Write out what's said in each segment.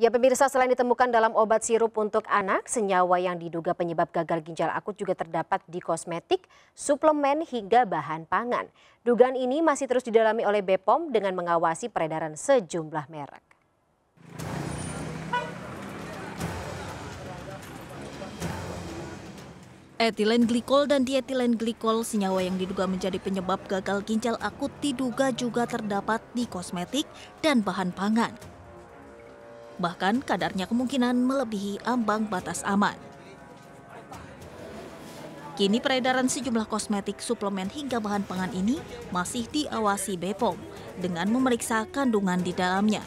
Ya pemirsa selain ditemukan dalam obat sirup untuk anak, senyawa yang diduga penyebab gagal ginjal akut juga terdapat di kosmetik, suplemen hingga bahan pangan. Dugaan ini masih terus didalami oleh BPOM dengan mengawasi peredaran sejumlah merek. Etilen glikol dan dietilen glikol senyawa yang diduga menjadi penyebab gagal ginjal akut diduga juga terdapat di kosmetik dan bahan pangan bahkan kadarnya kemungkinan melebihi ambang batas aman. Kini peredaran sejumlah kosmetik, suplemen hingga bahan pangan ini masih diawasi BPOM dengan memeriksa kandungan di dalamnya.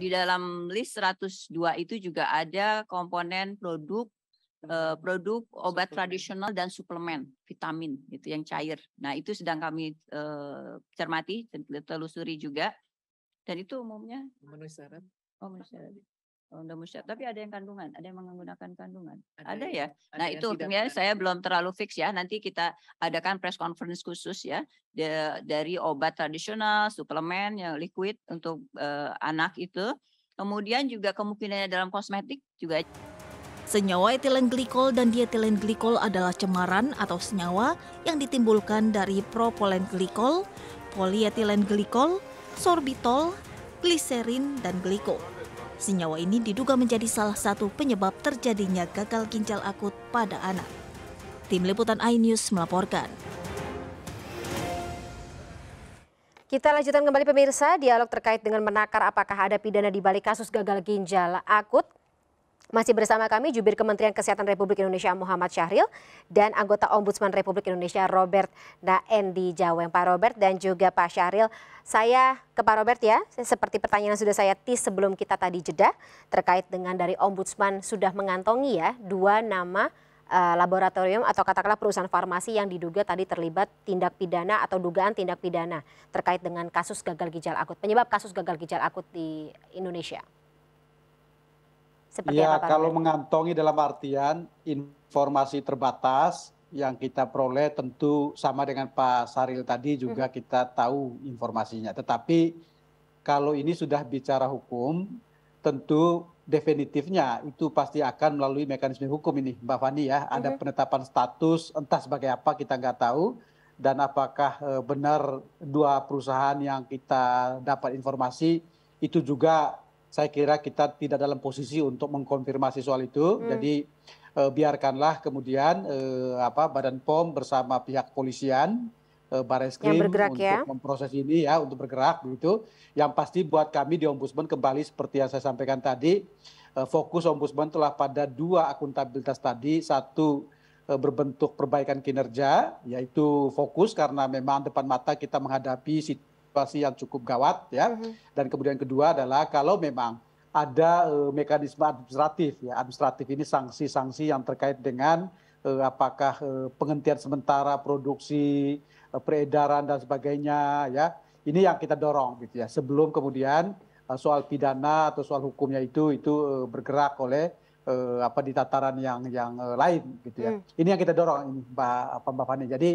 Di dalam list 102 itu juga ada komponen produk eh, produk obat tradisional dan suplemen vitamin itu yang cair. Nah, itu sedang kami eh, cermati, telusuri juga dan itu umumnya memenuhi syarat. Oh, memenuhi syarat. Oh, udah Tapi ada yang kandungan, ada yang menggunakan kandungan. Ada, ada ya? Nah, ya. Ada nah, itu ya saya belum terlalu fix ya. Nanti kita adakan press conference khusus ya de, dari obat tradisional, suplemen yang liquid untuk uh, anak itu. Kemudian juga kemungkinannya dalam kosmetik juga Senyawa etilen glikol dan dietilen glikol adalah cemaran atau senyawa yang ditimbulkan dari propolen glikol, polietilen glikol, sorbitol, gliserin, dan gliko. Senyawa ini diduga menjadi salah satu penyebab terjadinya gagal ginjal akut pada anak. Tim Liputan iNews melaporkan. Kita lanjutkan kembali pemirsa, dialog terkait dengan menakar apakah ada pidana di balik kasus gagal ginjal akut masih bersama kami jubir Kementerian Kesehatan Republik Indonesia Muhammad Syahril dan anggota Ombudsman Republik Indonesia Robert Naendi Jaweng. Pak Robert dan juga Pak Syahril, saya ke Pak Robert ya, seperti pertanyaan yang sudah saya tis sebelum kita tadi jeda terkait dengan dari Ombudsman sudah mengantongi ya dua nama eh, laboratorium atau katakanlah perusahaan farmasi yang diduga tadi terlibat tindak pidana atau dugaan tindak pidana terkait dengan kasus gagal ginjal akut, penyebab kasus gagal ginjal akut di Indonesia. Seperti ya, apa, kalau mengantongi dalam artian informasi terbatas yang kita peroleh tentu sama dengan Pak Saril tadi juga hmm. kita tahu informasinya. Tetapi kalau ini sudah bicara hukum, tentu definitifnya itu pasti akan melalui mekanisme hukum ini, Mbak Fani ya. Ada mm-hmm. penetapan status entah sebagai apa kita nggak tahu dan apakah e, benar dua perusahaan yang kita dapat informasi itu juga saya kira kita tidak dalam posisi untuk mengkonfirmasi soal itu. Hmm. Jadi e, biarkanlah kemudian e, apa Badan POM bersama pihak polisian eh, Bareskrim bergerak, untuk ya? memproses ini ya untuk bergerak begitu. Yang pasti buat kami di Ombudsman kembali seperti yang saya sampaikan tadi e, fokus Ombudsman telah pada dua akuntabilitas tadi satu berbentuk perbaikan kinerja, yaitu fokus karena memang depan mata kita menghadapi situasi yang cukup gawat ya. Mm -hmm. Dan kemudian kedua adalah kalau memang ada uh, mekanisme administratif ya. Administratif ini sanksi-sanksi yang terkait dengan uh, apakah uh, penghentian sementara produksi, uh, peredaran dan sebagainya ya. Ini yang kita dorong gitu ya. Sebelum kemudian uh, soal pidana atau soal hukumnya itu itu uh, bergerak oleh apa di tataran yang yang lain gitu ya. Mm. Ini yang kita dorong ini Mbak apa Mbak Fani. Jadi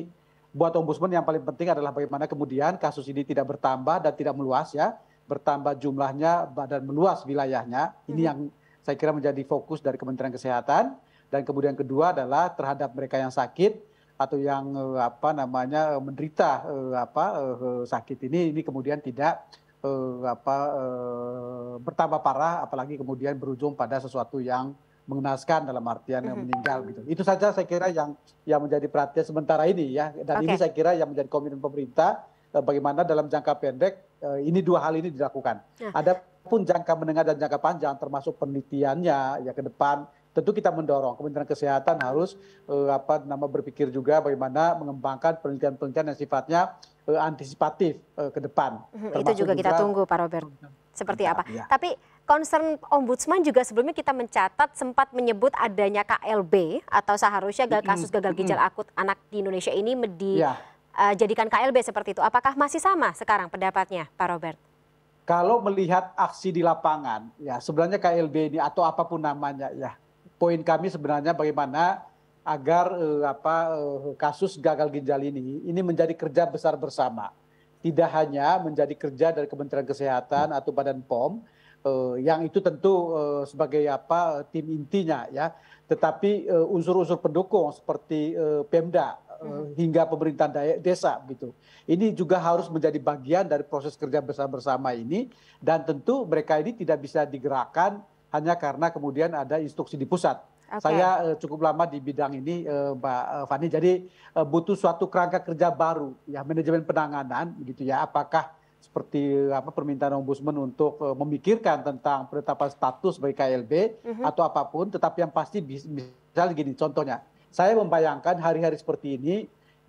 buat ombudsman yang paling penting adalah bagaimana kemudian kasus ini tidak bertambah dan tidak meluas ya, bertambah jumlahnya dan meluas wilayahnya. Ini hmm. yang saya kira menjadi fokus dari Kementerian Kesehatan dan kemudian kedua adalah terhadap mereka yang sakit atau yang eh, apa namanya eh, menderita eh, apa sakit ini ini kemudian tidak apa bertambah parah apalagi kemudian berujung pada sesuatu yang mengenaskan dalam artian yang mm-hmm. meninggal gitu. Itu saja saya kira yang yang menjadi perhatian sementara ini ya. Dan okay. ini saya kira yang menjadi komitmen pemerintah eh, bagaimana dalam jangka pendek eh, ini dua hal ini dilakukan. Nah. Ada pun jangka menengah dan jangka panjang termasuk penelitiannya ya ke depan tentu kita mendorong Kementerian Kesehatan harus eh, apa nama berpikir juga bagaimana mengembangkan penelitian-penelitian yang sifatnya eh, antisipatif eh, ke depan. Mm-hmm. Itu juga kita tunggu Pak Robert. Seperti apa? Ya. Tapi concern ombudsman juga sebelumnya kita mencatat sempat menyebut adanya KLB atau seharusnya kasus gagal ginjal akut anak di Indonesia ini ya. eh, jadikan KLB seperti itu. Apakah masih sama sekarang pendapatnya, Pak Robert? Kalau melihat aksi di lapangan, ya sebenarnya KLB ini atau apapun namanya, ya poin kami sebenarnya bagaimana agar eh, apa eh, kasus gagal ginjal ini ini menjadi kerja besar bersama. Tidak hanya menjadi kerja dari Kementerian Kesehatan atau Badan POM, Eh, yang itu tentu eh, sebagai apa eh, tim intinya ya tetapi unsur-unsur pendukung seperti Pemda hmm. hingga pemerintahan desa gitu. Ini juga harus menjadi bagian dari proses kerja bersama-bersama ini dan tentu mereka ini tidak bisa digerakkan hanya karena kemudian ada instruksi di pusat. Okay. Saya cukup lama di bidang ini, Mbak Fani. Jadi butuh suatu kerangka kerja baru, ya manajemen penanganan, gitu ya. Apakah seperti apa permintaan ombudsman untuk uh, memikirkan tentang penetapan status bagi KLB uh mhm. -huh. atau apapun, tetapi yang pasti bis, misalnya gini contohnya, saya membayangkan hari-hari seperti ini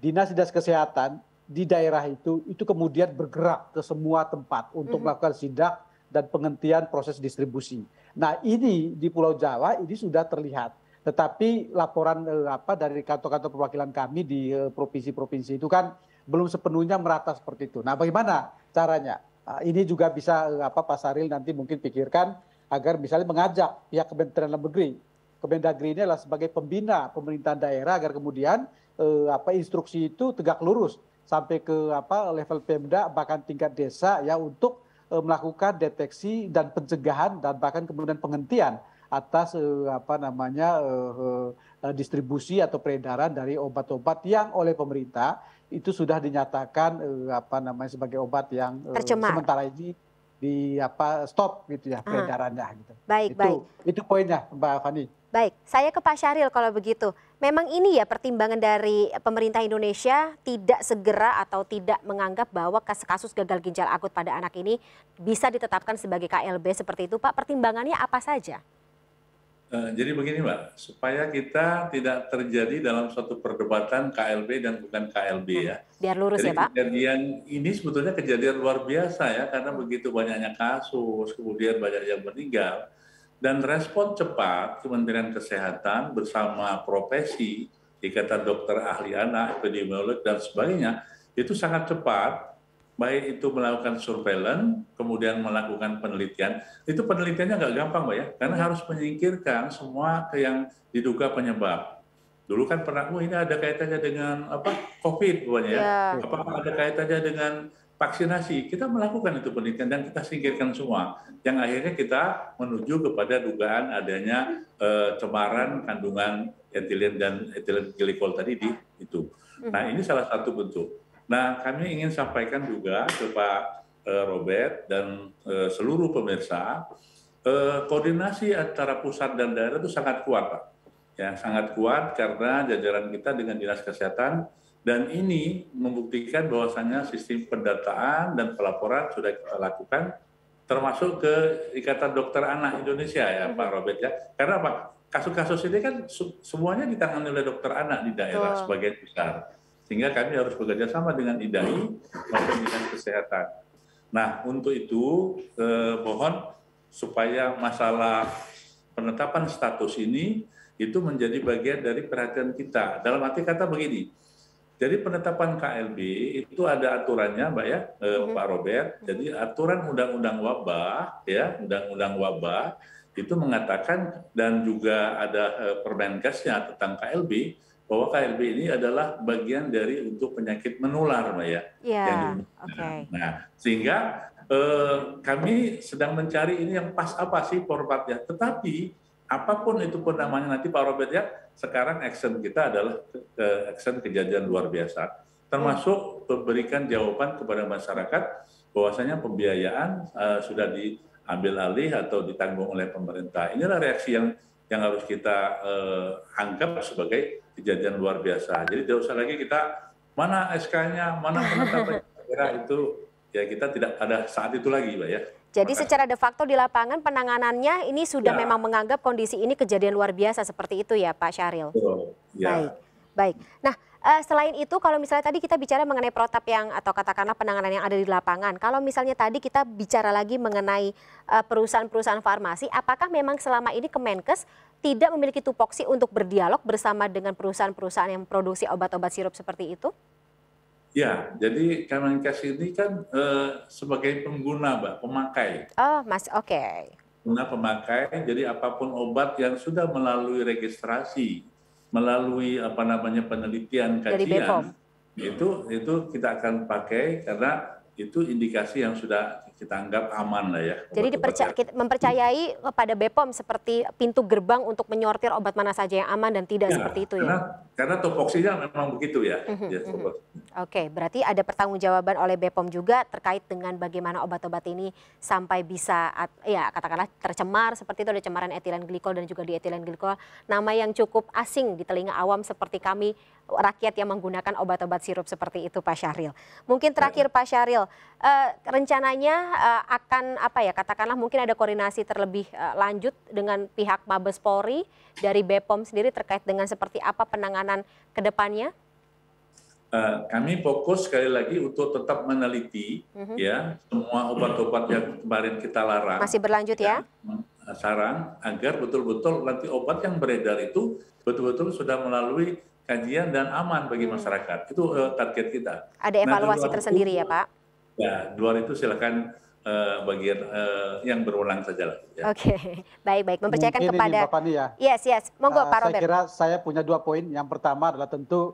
dinas-dinas kesehatan di daerah itu itu kemudian bergerak ke semua tempat untuk uh mhm. -huh. melakukan sidak dan penghentian proses distribusi. Nah, ini di Pulau Jawa ini sudah terlihat. Tetapi laporan eh, apa dari kantor-kantor perwakilan kami di eh, provinsi-provinsi eh, itu kan belum sepenuhnya merata seperti itu. Nah, bagaimana caranya. Ah, ini juga bisa apa Pak Saril nanti mungkin pikirkan agar misalnya mengajak pihak Kementerian Dalam Negeri. Kemendagri ini adalah sebagai pembina pemerintahan daerah agar kemudian eh, apa instruksi itu tegak lurus sampai ke apa level Pemda bahkan tingkat desa ya untuk eh, melakukan deteksi dan pencegahan dan bahkan kemudian penghentian atas eh, apa namanya eh, eh, eh distribusi atau peredaran dari obat-obat yang oleh pemerintah itu sudah dinyatakan uh, apa namanya sebagai obat yang uh, sementara ini di apa stop gitu ya ah. peredarannya gitu. Baik, itu, baik. Itu poinnya Mbak Fani. Baik, saya ke Pak Syahril kalau begitu. Memang ini ya pertimbangan dari pemerintah Indonesia tidak segera atau tidak menganggap bahwa kasus gagal ginjal akut pada anak ini bisa ditetapkan sebagai KLB seperti itu. Pak, pertimbangannya apa saja? Eh, jadi begini Mbak, supaya kita tidak terjadi dalam suatu perdebatan KLB dan bukan KLB hmm. ya. Biar lurus Jadi, ya Pak. Kejadian ini sebetulnya kejadian luar biasa ya, karena begitu banyaknya kasus, kemudian banyak yang meninggal. Dan respon cepat Kementerian Kesehatan bersama profesi, Ikatan Dokter Ahli Anak, Epidemiolog, dan sebagainya, itu sangat cepat baik itu melakukan surveillance, kemudian melakukan penelitian. Itu penelitiannya nggak gampang, Mbak ya, karena iya. harus menyingkirkan semua yang diduga penyebab. Dulu kan pernah, oh ini ada kaitannya dengan apa COVID, bukannya ya? ya. Apa ada kaitannya dengan vaksinasi? Kita melakukan itu penelitian dan kita singkirkan semua. Yang akhirnya kita menuju kepada dugaan adanya eh, cemaran kandungan etilen dan etilen glikol tadi di itu. Nah mhm. ini salah satu bentuk. Nah, kami ingin sampaikan juga ke Pak eh, Robert dan eh, seluruh pemirsa, eh, koordinasi antara pusat dan daerah itu sangat kuat, Pak. Ya, sangat kuat karena jajaran kita dengan dinas kesehatan dan ini membuktikan bahwasannya sistem pendataan dan pelaporan sudah kita lakukan termasuk ke Ikatan Dokter Anak Indonesia ya hmm. Pak Robert ya. Karena apa? Kasus-kasus ini kan semuanya ditangani oleh dokter anak di daerah oh. sebagian besar. Sehingga kami harus bekerja sama dengan IDAI maupun dengan Kesehatan. Nah, untuk itu eh, mohon supaya masalah penetapan status ini itu menjadi bagian dari perhatian kita. Dalam arti kata begini, jadi penetapan KLB itu ada aturannya, Mbak ya, eh, mm-hmm. Pak Robert. Mm-hmm. Jadi aturan undang-undang wabah, ya, undang-undang wabah itu mengatakan dan juga ada eh, permenkesnya tentang KLB bahwa KLB ini adalah bagian dari untuk penyakit menular, Mbak ya. Iya. Oke. Nah, sehingga eh, kami sedang mencari ini yang pas apa sih formatnya. Tetapi apapun itu pun namanya nanti Pak Robert ya, sekarang action kita adalah eh, action kejadian luar biasa, termasuk memberikan jawaban kepada masyarakat bahwasanya pembiayaan eh, sudah diambil alih atau ditanggung oleh pemerintah. Inilah reaksi yang yang harus kita eh, anggap sebagai kejadian luar biasa. Jadi tidak usah lagi kita mana SK-nya, mana penetapan daerah itu ya kita tidak ada saat itu lagi, Pak ya. Jadi secara de facto di lapangan penanganannya ini sudah ya. memang menganggap kondisi ini kejadian luar biasa seperti itu ya Pak Syahril. Betul. Ya. Baik. Baik. Nah, eh, selain itu kalau misalnya tadi kita bicara mengenai protap yang atau katakanlah penanganan yang ada di lapangan, kalau misalnya tadi kita bicara lagi mengenai eh, perusahaan-perusahaan farmasi, apakah memang selama ini Kemenkes tidak memiliki tupoksi untuk berdialog bersama dengan perusahaan-perusahaan yang memproduksi obat-obat sirup seperti itu? Ya, jadi Kemenkes ini kan eh, sebagai pengguna, Mbak, pemakai. Oh, Mas, oke. Okay. Pengguna pemakai, jadi apapun obat yang sudah melalui registrasi, melalui apa namanya penelitian kajian, itu itu kita akan pakai karena itu indikasi yang sudah kita anggap aman lah ya. Jadi dipercaya, kita mempercayai kepada BPOM seperti pintu gerbang untuk menyortir obat mana saja yang aman dan tidak ya, seperti itu ya? karena, ya? Karena topoksinya memang begitu ya. Mm -hmm, ya mm -hmm. Oke, okay, berarti ada pertanggungjawaban oleh BPOM juga terkait dengan bagaimana obat-obat ini sampai bisa ya katakanlah tercemar seperti itu ada cemaran etilen glikol dan juga dietilen glikol. Nama yang cukup asing di telinga awam seperti kami rakyat yang menggunakan obat-obat sirup seperti itu Pak Syahril. Mungkin terakhir ya. Pak Syahril, eh, rencananya uh, akan apa ya katakanlah mungkin ada koordinasi terlebih uh, lanjut dengan pihak Mabes Polri dari BePom sendiri terkait dengan seperti apa penanganan kedepannya? Uh, eh, kami fokus sekali lagi untuk tetap meneliti uh mhm. -huh. ya semua obat-obat yang kemarin kita larang masih berlanjut ya. ya sarang agar betul-betul nanti obat yang beredar itu betul-betul sudah melalui kajian dan aman bagi hmm. masyarakat. Itu uh, target kita. Ada nah, evaluasi nah, tersendiri tersendiri ya, Pak? Ya, di luar itu silakan uh, bagian uh, yang berulang saja lah. Ya. Oke, okay. baik-baik. Mempercayakan Mungkin kepada. Ini, Bapak ya. Yes, yes. Monggo uh, Pak Robert. Saya kira saya punya dua poin. Yang pertama adalah tentu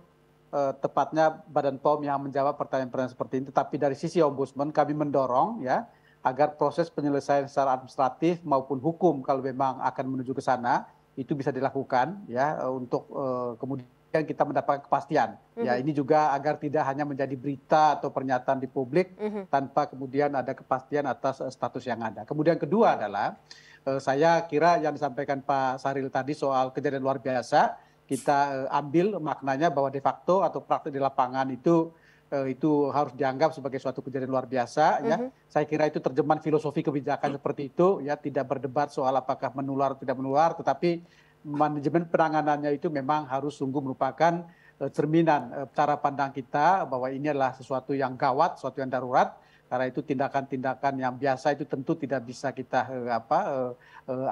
uh, tepatnya Badan POM yang menjawab pertanyaan-pertanyaan seperti ini. Tapi dari sisi Ombudsman kami mendorong ya agar proses penyelesaian secara administratif maupun hukum kalau memang akan menuju ke sana itu bisa dilakukan ya untuk uh, kemudian kemudian kita mendapatkan kepastian. Mm-hmm. Ya, mhm. ini juga agar tidak hanya menjadi berita atau pernyataan di publik mm-hmm. tanpa kemudian ada kepastian atas eh, status yang ada. Kemudian kedua iya. adalah eh, saya kira yang disampaikan Pak Saril tadi soal kejadian luar biasa, kita eh, ambil maknanya bahwa de facto atau praktik di lapangan itu itu harus dianggap sebagai suatu kejadian luar biasa mm-hmm. ya. Mhm. Saya kira itu terjemahan filosofi kebijakan mm-hmm. seperti itu ya, tidak berdebat soal apakah menular atau tidak menular, tetapi manajemen penanganannya itu memang harus sungguh merupakan eh, cerminan eh, cara pandang kita bahwa ini adalah sesuatu yang gawat, sesuatu yang darurat. Karena itu tindakan-tindakan yang biasa itu tentu tidak bisa kita eh, apa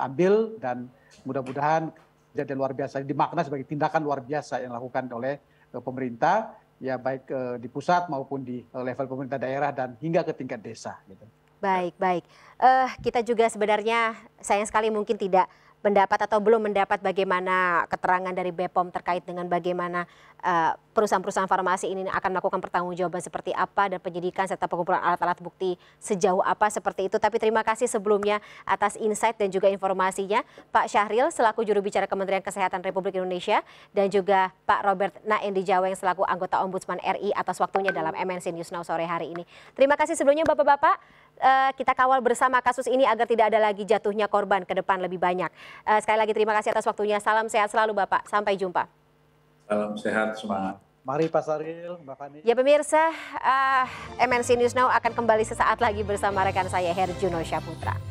ambil dan mudah-mudahan jadi luar biasa dimakna sebagai tindakan luar biasa yang dilakukan oleh pemerintah ya baik di pusat maupun di level pemerintah daerah dan hingga ke tingkat desa gitu. Baik, baik. Uh, kita juga sebenarnya sayang sekali mungkin tidak mendapat atau belum mendapat bagaimana keterangan dari BPOM terkait dengan bagaimana eh, perusahaan-perusahaan farmasi ini akan melakukan pertanggungjawaban seperti apa dan penyidikan serta pengumpulan alat-alat bukti sejauh apa seperti itu. Tapi terima kasih sebelumnya atas insight dan juga informasinya Pak Syahril selaku juru bicara Kementerian Kesehatan Republik Indonesia dan juga Pak Robert Naendi Jawa yang selaku anggota Ombudsman RI atas waktunya dalam MNC News Now sore hari ini. Terima kasih sebelumnya Bapak-bapak uh, kita kawal bersama kasus ini agar tidak ada lagi jatuhnya korban ke depan lebih banyak. Uh, sekali lagi terima kasih atas waktunya. Salam sehat selalu Bapak. Sampai jumpa. Salam sehat semangat. Mari Pak Saril, Mbak Fani. Ya pemirsa, uh, eh, MNC News Now akan kembali sesaat lagi bersama rekan saya Herjuno Syaputra.